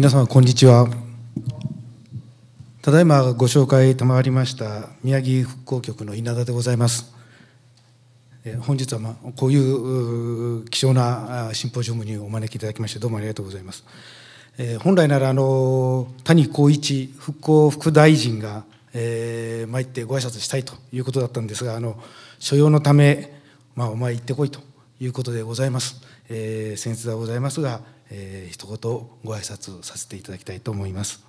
皆様こんにちはただいまご紹介賜りました宮城復興局の稲田でございます本日はまあこういう貴重なシンポジウムにお招きいただきましてどうもありがとうございます本来ならあの谷公一復興副大臣が、え参ってご挨拶したいということだったんですがあの所要のため、まあ、お前行ってこいということでございます。えー、先日はございますが、えー、一言ご挨拶させていただきたいと思います。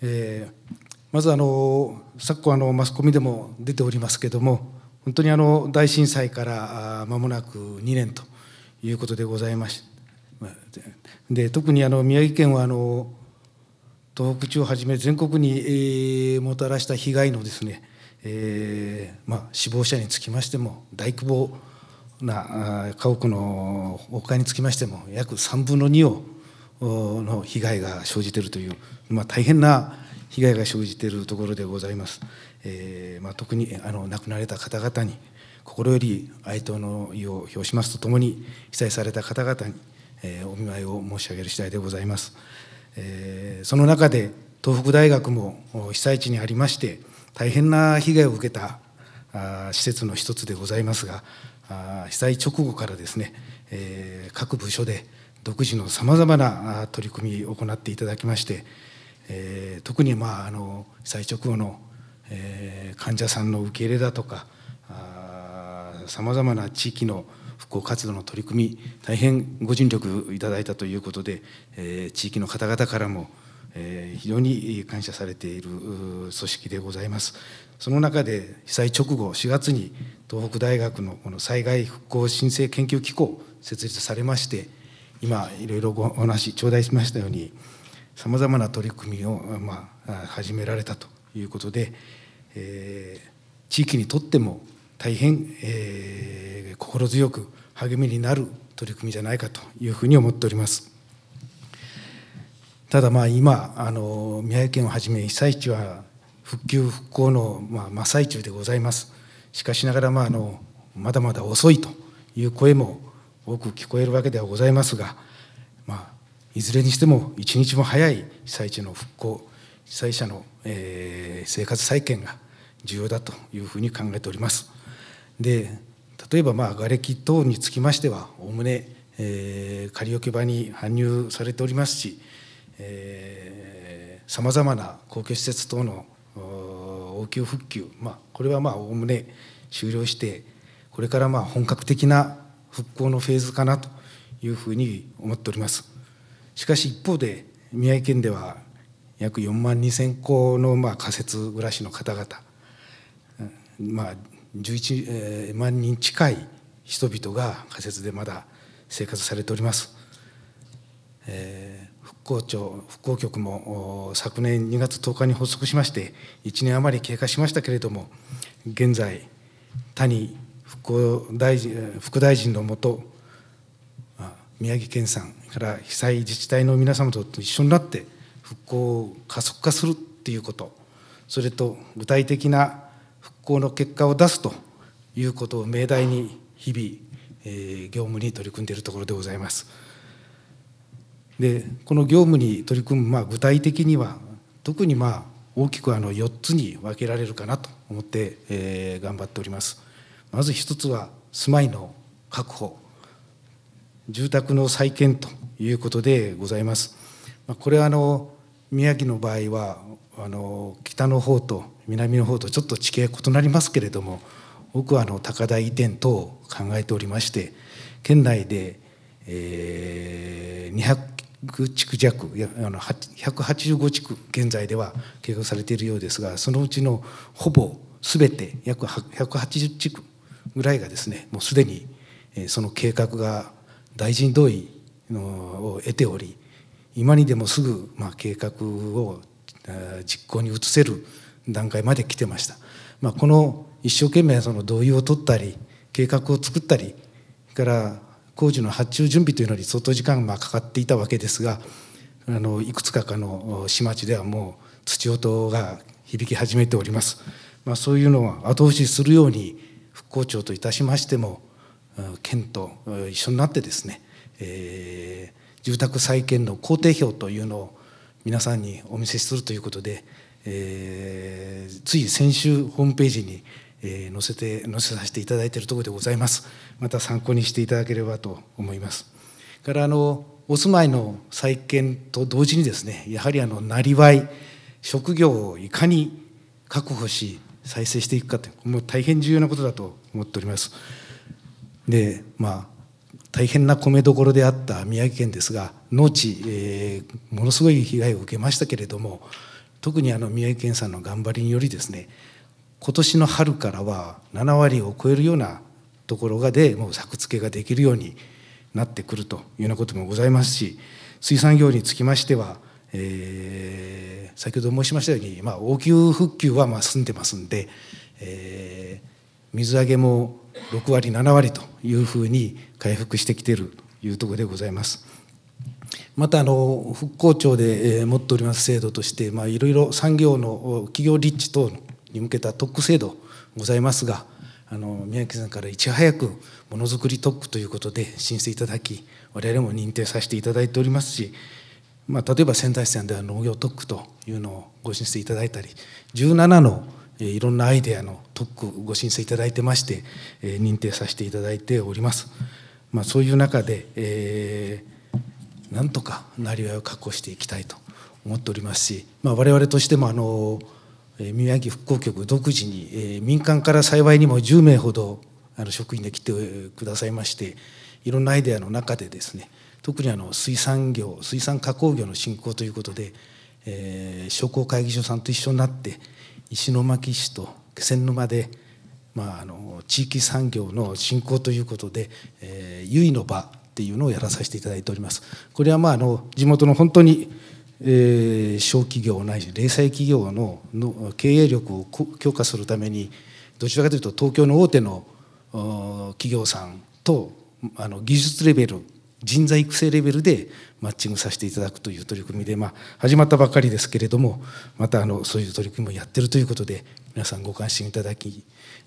えー、まずあの昨今あのマスコミでも出ておりますけれども、本当にあの大震災から間もなく2年ということでございまして、で特にあの宮城県はあの東北地をはじめ全国に、えー、もたらした被害のですね、えー、まあ、死亡者につきましても大規模な家屋の崩壊につきましても約3分の2をの被害が生じているという、まあ、大変な被害が生じているところでございます。えーまあ、特にあの亡くなられた方々に心より哀悼の意を表しますとともに被災された方々に、えー、お見舞いを申し上げる次第でございます。えー、その中で東北大学も被災地にありまして、大変な被害を受けた施設の一つでございますが被災直後からですね、え各部署で独自のさまざまな取り組みを行っていただきまして、え特に、まあ、あの被災直後の、え患者さんの受け入れだとかさまざまな地域の復興活動の取り組み大変ご尽力いただいたということで、え地域の方々からもえー、非常に感謝されている組織でございます。その中で被災直後4月に東北大学のこの災害復興申請研究機構設立されまして今いろいろお話頂戴しましたようにさまざまな取り組みを、まあ、始められたということで、えー、地域にとっても大変、えー、心強く励みになる取り組みじゃないかというふうに思っております。ただまあ今あの宮城県をはじめ被災地は復旧復興のまあ真っ最中でございますしかしながらまああのまだまだ遅いという声も多く聞こえるわけではございますが、まあ、いずれにしても一日も早い被災地の復興被災者の、えー、生活再建が重要だというふうに考えておりますで例えばまあ瓦礫等につきましてはおおむね、えー、仮置き場に搬入されておりますしさまざまな公共施設等の応急復旧、まあ、これはまおおむね終了してこれからまあ本格的な復興のフェーズかなというふうに思っておりますしかし一方で宮城県では約4万2000戸のまあ仮設暮らしの方々、まあ、11万人近い人々が仮設でまだ生活されております、え復興庁復興局も昨年2月10日に発足しまして1年余り経過しましたけれども現在谷復興大臣副大臣のもと宮城県さんから被災自治体の皆様と一緒になって復興を加速化するっていうことそれと具体的な復興の結果を出すということを命題に日々、えー、業務に取り組んでいるところでございます。でこの業務に取り組む、まあ、具体的には特にまあ大きくあの4つに分けられるかなと思って、えー、頑張っておりますまず1つは住まいの確保住宅の再建ということでございます、まあ、これはあの宮城の場合はあの北の方と南の方とちょっと地形異なりますけれども僕はあの高台移転等を考えておりまして県内で、えー、200地区弱あの185地区現在では計画されているようですがそのうちのほぼ全て約180地区ぐらいがですねもうすでにその計画が大臣同意を得ており今にでもすぐまあ計画を実行に移せる段階まで来てました。まあ、この一生懸命その同意を取ったり計画を作ったりから工事の発注準備というのに相当時間がかかっていたわけですがあのいくつかかの市町ではもう土音が響き始めております、まあ、そういうのを後押しするように復興庁といたしましても県と一緒になってですね、えー、住宅再建の工程表というのを皆さんにお見せするということで、えー、つい先週ホームページにえ載せて載せさせていただいているところでございますまた参考にしていただければと思いますからあのお住まいの再建と同時にですねやはりあのなりわい職業をいかに確保し再生していくかというもう大変重要なことだと思っておりますでまあ大変な米どころであった宮城県ですが農地、えー、ものすごい被害を受けましたけれども特にあの宮城県さんの頑張りによりですね今年の春からは7割を超えるようなところがでもう作付けができるようになってくるというようなこともございますし水産業につきましては、えー、先ほど申しましたように、まあ、応急復旧はまあ済んでますんで、えー、水揚げも6割7割というふうに回復してきているというところでございます。またあの復興庁で持っております制度として、まあ、いろいろ産業の企業立地等のに向けた特区制度ございますがあの宮城さんからいち早くものづくり特区ということで申請いただき我々も認定させていただいておりますし、まあ、例えば仙台市さんでは農業特区というのをご申請いただいたり17のいろんなアイデアの特区ご申請いただいてまして認定させていただいております。まあ、そういう中で、えー、なんとかなりわいを確保していきたいと思っておりますし、まあ、我々としてもあの宮城復興局独自に民間から幸いにも10名ほど職員で来てくださいましていろんなアイデアの中でですね特にあの水産業水産加工業の振興ということで、えー、商工会議所さんと一緒になって石巻市と気仙沼で、まあ、あの地域産業の振興ということで、えー、結の場っていうのをやらさせていただいております。これはまああの地元の本当にえー、小企業ないし零細企業のの経営力を強化するためにどちらかというと東京の大手の企業さんとあの技術レベル人材育成レベルでマッチングさせていただくという取り組みで、まあ、始まったばかりですけれどもまたあのそういう取り組みもやってるということで皆さんご関心いただき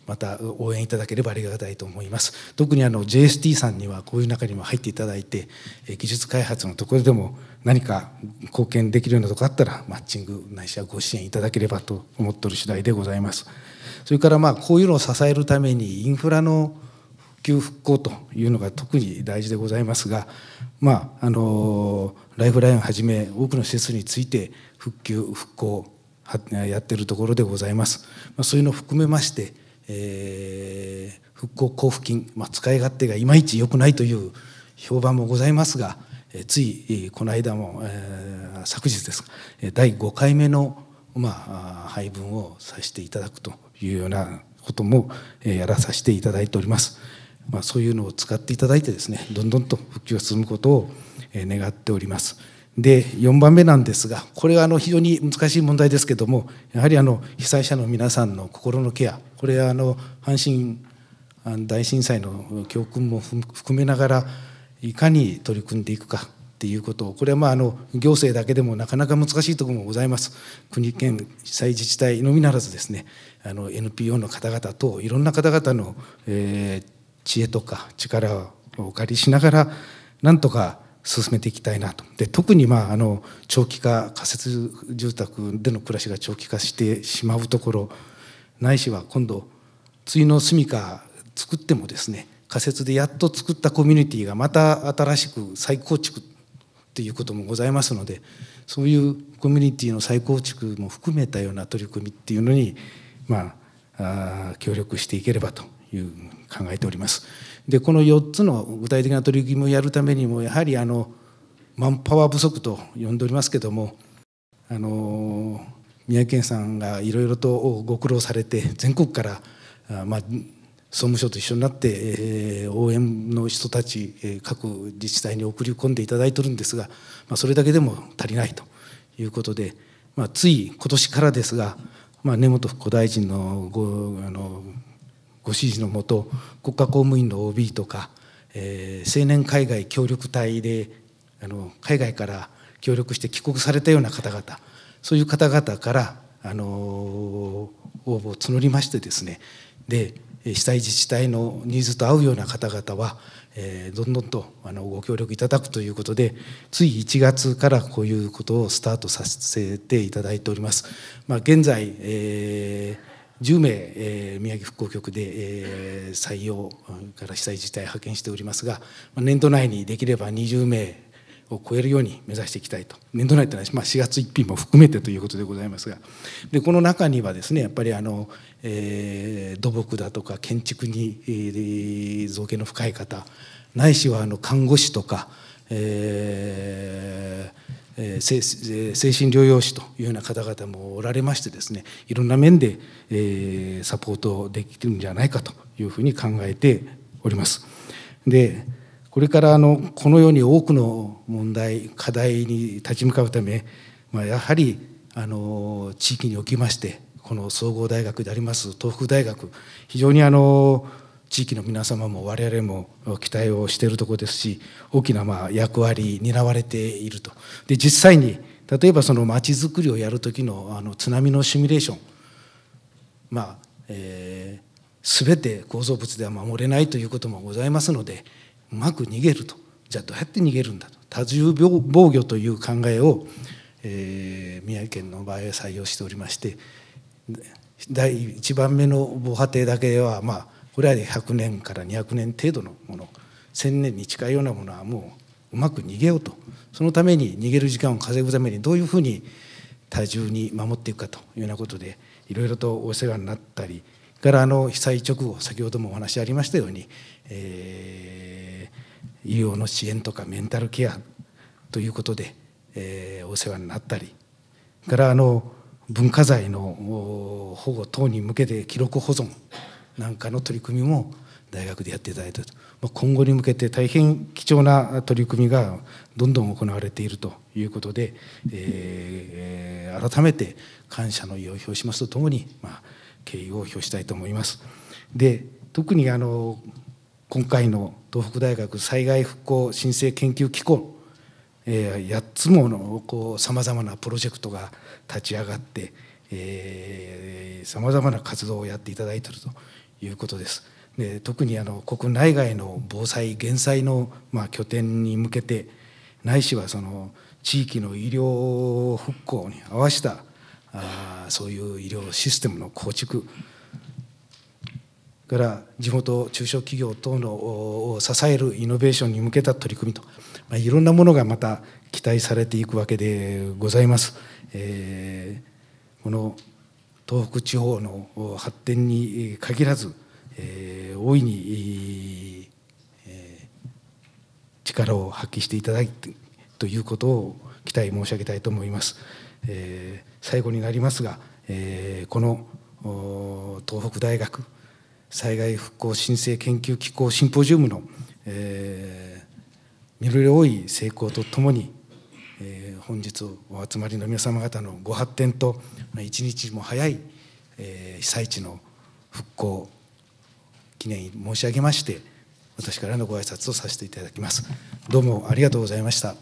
また応援いただければありがたいと思います特にあの JST さんにはこういう中にも入っていただいて技術開発のところでも何か貢献できるようなとこあったらマッチングないしはご支援いただければと思っておる次第でございますそれからまあこういうのを支えるためにインフラの普及復興というのが特に大事でございますがまああのライフラインをはじめ多くの施設について復旧復興やってるところでございます。まあ、そういうのを含めまして、えー、復興交付金、まあ、使い勝手がいまいち良くないという評判もございますが、えついこの間も、えー、昨日です第5回目の、まあ、配分をさせていただくというようなことも、えやらさせていただいております。まあ、そういうのを使っていただいてですねどんどんと復旧が進むことを願っております。で4番目なんですがこれはあの非常に難しい問題ですけどもやはりあの被災者の皆さんの心のケアこれはあの阪神大震災の教訓も含めながらいかに取り組んでいくかっていうことこれはまああの行政だけでもなかなか難しいところもございます国県被災自治体のみならずですねあの NPO の方々といろんな方々の、えー、知恵とか力をお借りしながらなんとか進めていきたいなとで特に、まあ、あの長期化仮設住宅での暮らしが長期化してしまうところないしは今度次の住みか作ってもですね仮設でやっと作ったコミュニティがまた新しく再構築ということもございますのでそういうコミュニティの再構築も含めたような取り組みっていうのにまあ協力していければという考えております。でこの4つの具体的な取り組みをやるためにもやはりあのマンパワー不足と呼んでおりますけどもあの宮城県さんがいろいろとご苦労されて全国から、まあ、総務省と一緒になって、えー、応援の人たち、えー、各自治体に送り込んでいただいてるんですが、まあ、それだけでも足りないということで、まあ、つい今年からですが、まあ、根本復興大臣のごあのご指示のもと国家公務員の OB とか、えー、青年海外協力隊であの海外から協力して帰国されたような方々そういう方々からあの応募を募りましてですねで被災自治体のニーズと合うような方々は、えー、どんどんとあのご協力いただくということでつい1月からこういうことをスタートさせていただいております。まあ、現在、えー10名、えー、宮城復興局で、えー、採用から被災自治体派遣しておりますが年度内にできれば20名を超えるように目指していきたいと年度内というのは、まあ、4月1日も含めてということでございますがでこの中にはですねやっぱりあの、えー、土木だとか建築に、えー、造形の深い方ないしはあの看護師とか、えー、え精神療養士というような方々もおられましてですねいろんな面で、えサポートできるんじゃないかというふうに考えております。でこれからあのこのように多くの問題課題に立ち向かうため、まあ、やはりあの地域におきましてこの総合大学であります東北大学非常にあの地域の皆様も我々も期待をしているところですし大きなまあ役割担われているとで実際に例えばそのまちづくりをやる時のあの津波のシミュレーションまあえー、全て構造物では守れないということもございますのでうまく逃げるとじゃあどうやって逃げるんだと多重防御という考えを、えー、宮城県の場合は採用しておりまして第1番目の防波堤だけはまあこれは100年から200年程度のもの1,000年に近いようなものはもううまく逃げようとそのために逃げる時間を稼ぐためにどういうふうに体重に守っていくかというようなことでいろいろとお世話になったりからあの被災直後先ほどもお話ありましたように、えー、医療の支援とかメンタルケアということで、えー、お世話になったりからあの文化財の保護等に向けて記録保存なんかの取り組みも大学でやっていただいて今後に向けて大変貴重な取り組みがどんどん行われているということで、えー、改めて感謝の意を表しますとともに、まあ、敬意を表したいと思います。で特にあの今回の東北大学災害復興申請研究機構、えー、8つもさまざまなプロジェクトが立ち上がってさまざまな活動をやっていただいているということです。で特にあの国内外の防災減災の、まあ、拠点に向けてないしはその地域の医療復興に合わせたあそういう医療システムの構築から地元中小企業等のを支えるイノベーションに向けた取り組みと、まあ、いろんなものがまた期待されていくわけでございます。えー、この東北地方の発展に限らず、えー、大いに、えー、力を発揮していただいてということを期待申し上げたいと思います。えー、最後になりますが、えー、この東北大学災害復興申請研究機構シンポジウムの、えー、実り多い成功とともに本日お集まりの皆様方のご発展と一日も早い、え被災地の復興記念申し上げまして私からのご挨拶をさせていただきますどうもありがとうございました